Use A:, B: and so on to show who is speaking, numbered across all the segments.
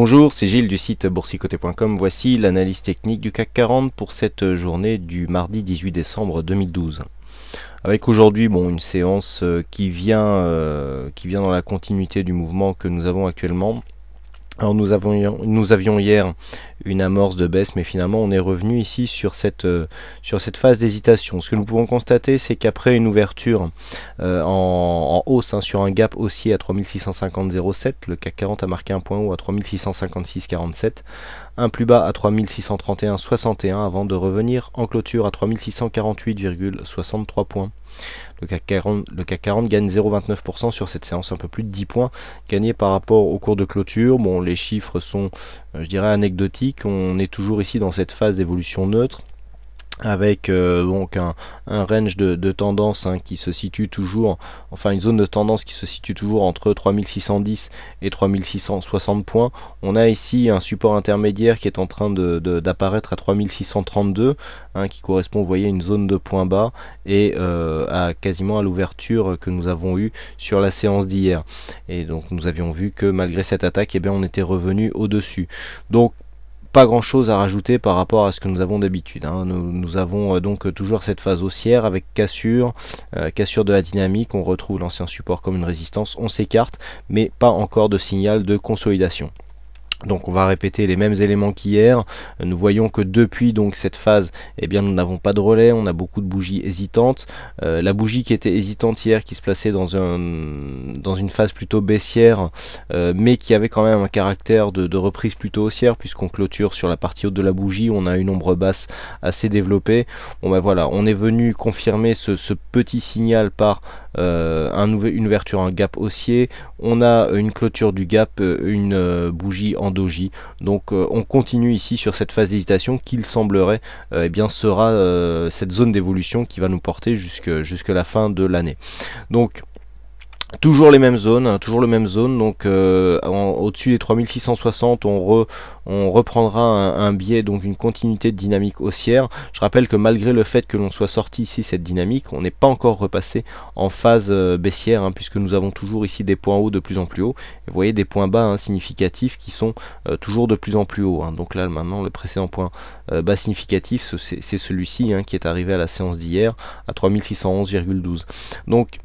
A: Bonjour, c'est Gilles du site boursicoté.com. Voici l'analyse technique du CAC 40 pour cette journée du mardi 18 décembre 2012. Avec aujourd'hui bon, une séance euh, qui vient, euh, qui vient dans la continuité du mouvement que nous avons actuellement. Alors nous, nous avions hier une amorce de baisse, mais finalement on est revenu ici sur cette, euh, sur cette phase d'hésitation. Ce que nous pouvons constater, c'est qu'après une ouverture euh, en, hausse hein, sur un gap haussier à 3650,07, le CAC 40 a marqué un point haut à 3656,47 un plus bas à 3631,61 avant de revenir en clôture à 3648,63 points. Le CAC 40, gagne 0,29% sur cette séance, un peu plus de 10 points gagnés par rapport au cours de clôture. Bon, les chiffres sont, euh, je dirais, anecdotiques. On est toujours ici dans cette phase d'évolution neutre avec euh, donc un, range de, tendance hein, qui se situe toujours, enfin une zone de tendance qui se situe toujours entre 3610 et 3660 points. On a ici un support intermédiaire qui est en train d'apparaître à 3632, hein, qui correspond, vous voyez, à une zone de points bas et euh, à quasiment à l'ouverture que nous avons eue sur la séance d'hier. Et donc nous avions vu que malgré cette attaque, eh bien, on était revenu au-dessus. Donc pas grand chose à rajouter par rapport à ce que nous avons d'habitude. Hein. Nous, avons euh, donc toujours cette phase haussière avec cassure, euh, cassure de la dynamique, on retrouve l'ancien support comme une résistance, on s'écarte, mais pas encore de signal de consolidation. Donc on va répéter les mêmes éléments qu'hier. Nous voyons que depuis donc cette phase, eh bien nous n'avons pas de relais, on a beaucoup de bougies hésitantes. Euh, la bougie qui était hésitante hier, qui se plaçait dans, un, dans une phase plutôt baissière, euh, mais qui avait quand même un caractère de, reprise plutôt haussière, puisqu'on clôture sur la partie haute de la bougie, on a une ombre basse assez développée. Ben voilà, on est venu confirmer ce, petit signal par euh, un, une ouverture, un gap haussier. On a une clôture du gap, une bougie en doji. Donc euh, on continue ici sur cette phase d'hésitation qu'il semblerait euh, eh bien sera euh, cette zone d'évolution qui va nous porter jusque, jusque la fin de l'année. Donc Toujours les mêmes zones, hein, toujours le même zone. donc euh, au-dessus des 3660 on, on reprendra un, biais, donc une continuité de dynamique haussière. Je rappelle que malgré le fait que l'on soit sorti ici cette dynamique, on n'est pas encore repassé en phase euh, baissière, hein, puisque nous avons toujours ici des points hauts de plus en plus hauts. Vous voyez des points bas hein, significatifs qui sont euh, toujours de plus en plus hauts. Donc là maintenant le précédent point bas significatif c'est celui-ci qui est arrivé à la séance d'hier à 3611,12. Donc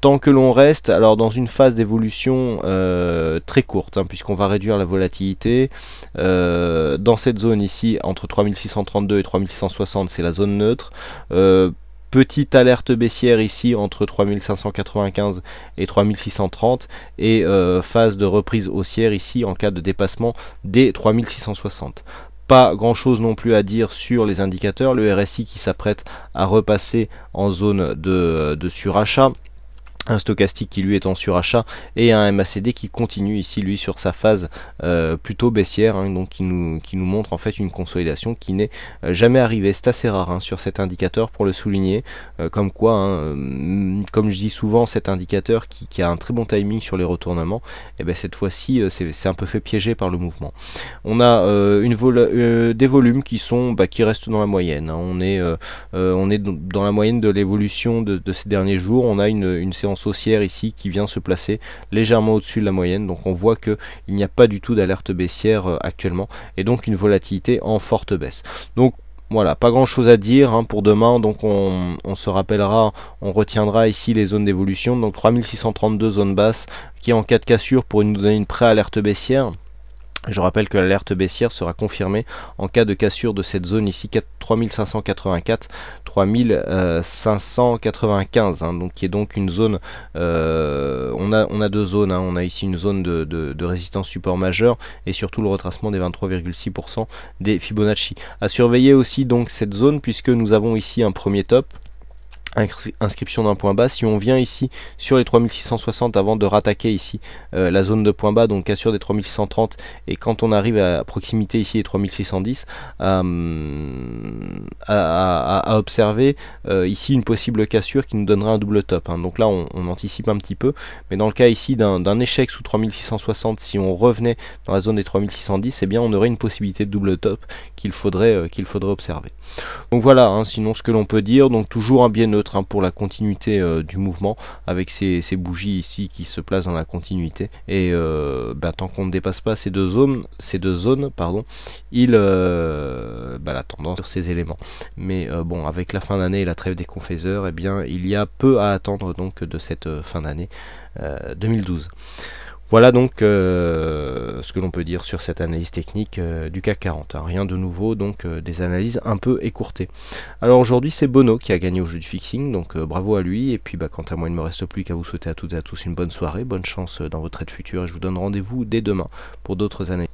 A: tant que l'on reste alors dans une phase d'évolution euh, très courte, hein, puisqu'on va réduire la volatilité, euh, dans cette zone ici, entre 3632 et 3660, c'est la zone neutre. Euh, petite alerte baissière ici entre 3595 et 3630 et phase de reprise haussière ici en cas de dépassement des 3660 pas grand chose non plus à dire sur les indicateurs. Le RSI qui s'apprête à repasser en zone de surachat un stochastique qui lui est en surachat et un MACD qui continue ici lui sur sa phase euh, plutôt baissière hein, donc qui nous, qui nous montre en fait une consolidation qui n'est euh, jamais arrivée c'est assez rare hein, sur cet indicateur pour le souligner euh, comme quoi hein, comme je dis souvent cet indicateur qui, a un très bon timing sur les retournements et eh bien cette fois-ci c'est un peu fait piéger par le mouvement on a une vol des volumes qui sont bah, qui restent dans la moyenne on est on est dans la moyenne de l'évolution de, ces derniers jours on a une séance haussière ici qui vient se placer légèrement au-dessus de la moyenne. Donc on voit il n'y a pas du tout d'alerte baissière euh, actuellement et donc une volatilité en forte baisse. Donc voilà, pas grand chose à dire hein, pour demain, donc on, se rappellera, on retiendra ici les zones d'évolution, donc 3632 zone basse, qui est en cas de cassure pour nous donner une pré-alerte baissière, je rappelle que l'alerte baissière sera confirmée en cas de cassure de cette zone ici 3584, 3595, euh, hein. donc qui est donc une zone. Euh, on, a, on a deux zones, hein. on a ici une zone de, résistance support majeure et surtout le retracement des 23,6% des Fibonacci. À surveiller aussi donc cette zone puisque nous avons ici un premier top inscription d'un point bas. Si on vient ici sur les 3660 avant de rattaquer ici euh, la zone de point bas, donc cassure des 3630, et quand on arrive à proximité ici des 3610, euh, à, observer euh, ici une possible cassure qui nous donnerait un double top. Hein. Donc là on, anticipe un petit peu, mais dans le cas ici d'un échec sous 3660, si on revenait dans la zone des 3610, et eh bien on aurait une possibilité de double top qu'il faudrait, qu'il faudrait observer. Donc voilà, hein. sinon ce que l'on peut dire, donc toujours un bien train hein, pour la continuité euh, du mouvement avec ces, bougies ici qui se placent dans la continuité et euh, bah, tant qu'on ne dépasse pas ces deux zones ces deux zones pardon il euh, bah, la tendance sur ces éléments mais bon avec la fin d'année et la trêve des confesseurs et eh bien il y a peu à attendre donc de cette fin d'année 2012 voilà donc euh, ce que l'on peut dire sur cette analyse technique euh, du CAC 40. Hein. Rien de nouveau, donc euh, des analyses un peu écourtées. Alors aujourd'hui c'est Bono qui a gagné au jeu du fixing, donc bravo à lui. Et puis bah, quant à moi il ne me reste plus qu'à vous souhaiter à toutes et à tous une bonne soirée, bonne chance dans votre aide future, et je vous donne rendez-vous dès demain pour d'autres analyses.